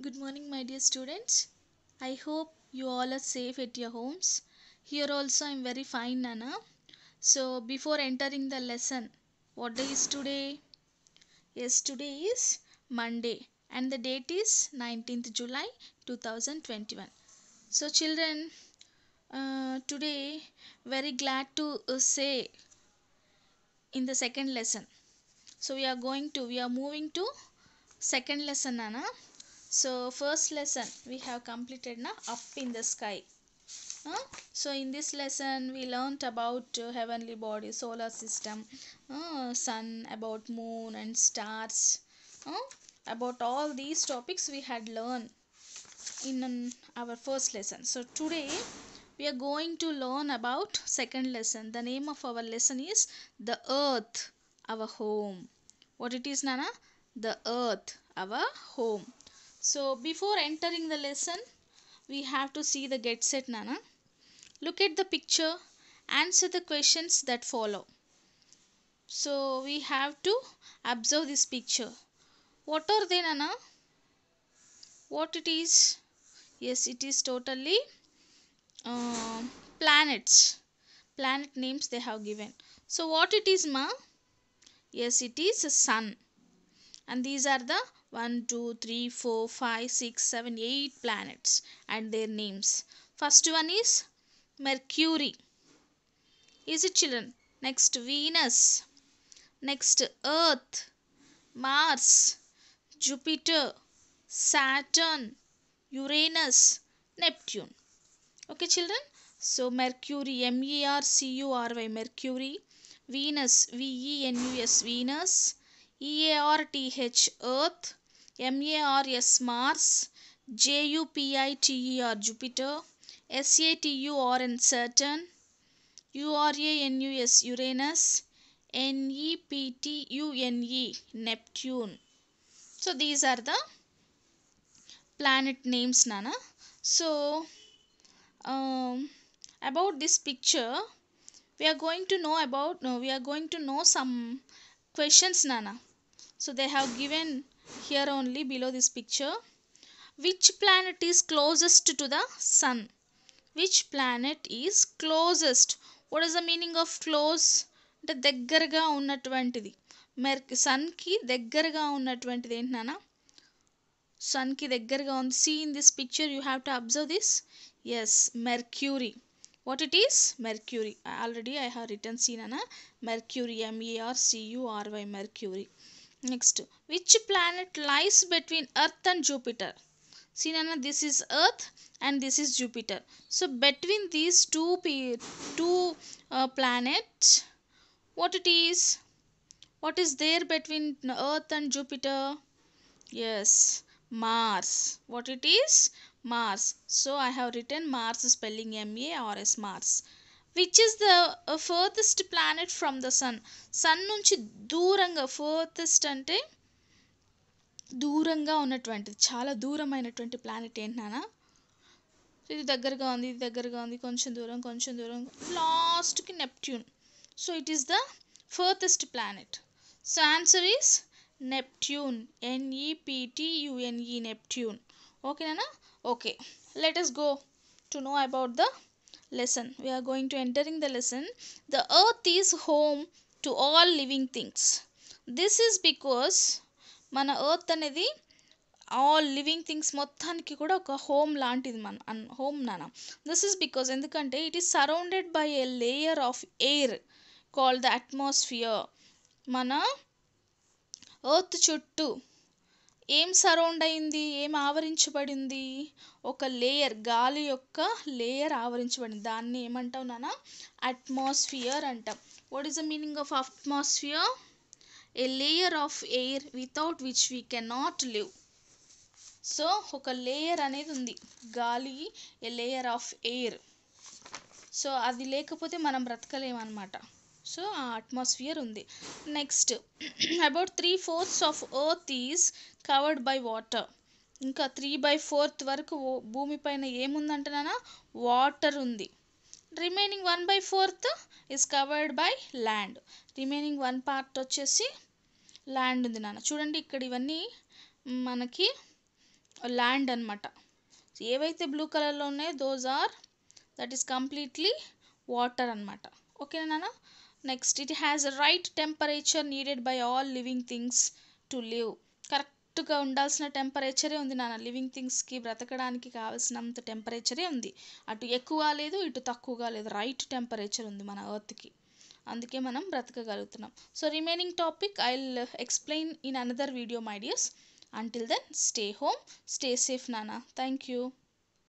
Good morning, my dear students. I hope you all are safe at your homes. Here also I am very fine, Nana. So before entering the lesson, what day is today? Yes, today is Monday and the date is 19th July 2021. So children, uh, today very glad to uh, say in the second lesson. So we are going to, we are moving to second lesson, Nana. So first lesson we have completed na up in the sky. Uh, so in this lesson we learnt about uh, heavenly body, solar system, uh, sun, about moon and stars. about all these topics we had learned in our first lesson. So today we are going to learn about second lesson. The name of our lesson is the earth, our home. What it is Nana? The earth, our home. So before entering the lesson, we have to see the get set nana. Look at the picture, answer the questions that follow. So we have to observe this picture. What are they nana? What it is? Yes, it is totally uh, planets. Planet names they have given. So what it is ma? Yes, it is a sun. And these are the 1 2 3 4 5 6 7 8 planets and their names first one is mercury is it children next venus next earth mars jupiter saturn uranus neptune okay children so mercury m e r c u r y mercury venus v e n u s venus E A R T H Earth, M A R S Mars, J U P I T E R Jupiter, S A T U R N Saturn, U R A N U S Uranus, N E P T U N E Neptune. So these are the planet names Nana. So um, about this picture we are going to know about no, uh, we are going to know some questions Nana so they have given here only below this picture which planet is closest to the sun which planet is closest what is the meaning of close the deggaraga unnatvantidi sun ki deggaraga unnatvantidi entana sun ki deggaraga on see in this picture you have to observe this yes mercury what it is mercury already i have written see nana mercury m e r c u r y mercury Next, which planet lies between Earth and Jupiter? See, Nana, this is Earth and this is Jupiter. So, between these two, two uh, planets, what it is? What is there between Earth and Jupiter? Yes, Mars. What it is? Mars. So, I have written Mars spelling M-A-R-S, Mars. Which is the farthest planet from the sun sun నుంచి దూరంగా ఫోర్తెస్ట్ అంటే దూరంగా ఉన్నటువంటిది చాలా దూరమైనటువంటి planet ఏంటన్నా ఇది దగ్గరగా ఉంది ఇది దగ్గరగా ఉంది కొంచెం దూరం కొంచెం దూరం లాస్ట్కి Neptune so it is the farthest planet so answer is Neptune ఎన్ఈపిటియుఎన్ఈ Neptune ఓకేనా okay let us go to know about the lesson We are going to the the lesson. The earth is to all living things this is because మన earth అనేది all living things మొత్తానికి కూడా ఒక home లాంటిది మన అన్ home నాన్న this is because ఎందుకంటే it is surrounded by A layer of air call the atmosphere మన ఎర్త్ చుట్టూ ఏం సరౌండ్ అయింది ఏం ఆవరించబడింది ఒక లేయర్ గాలి యొక్క లేయర్ ఆవరించబడింది దాన్ని ఏమంటావు నానా అట్మాస్ఫియర్ అంటాం what is the meaning of atmosphere a layer of air without which we cannot live so ఒక లేయర్ అనేది ఉంది గాలి a layer of air so అది లేకపోతే మనం బ్రతకలేమన్నమాట సో ఆ అట్మాస్ఫియర్ ఉంది next about three fourths of earth is covered by water ఇంకా త్రీ బై ఫోర్త్ వరకు భూమి పైన ఏముందంటేనా వాటర్ ఉంది remaining one by fourth is covered by land remaining one part వచ్చేసి ల్యాండ్ ఉంది నాన్న చూడండి ఇక్కడ ఇవన్నీ మనకి ల్యాండ్ అనమాట ఏవైతే బ్లూ కలర్లో ఉన్నాయో those are that is completely water అనమాట ఓకేనా నాన్న next it has right temperature needed by all living things to live కరెక్ట్గా ఉండాల్సిన టెంపరేచరే ఉంది నాన్న లివింగ్ థింగ్స్కి బ్రతకడానికి కావాల్సినంత టెంపరేచరే ఉంది అటు ఎక్కువ లేదు ఇటు తక్కువగా లేదు రైట్ టెంపరేచర్ ఉంది మన ఎర్త్కి అందుకే మనం బ్రతకగలుగుతున్నాం so remaining topic I will explain in another video my dears until then stay home stay safe నానా థ్యాంక్ యూ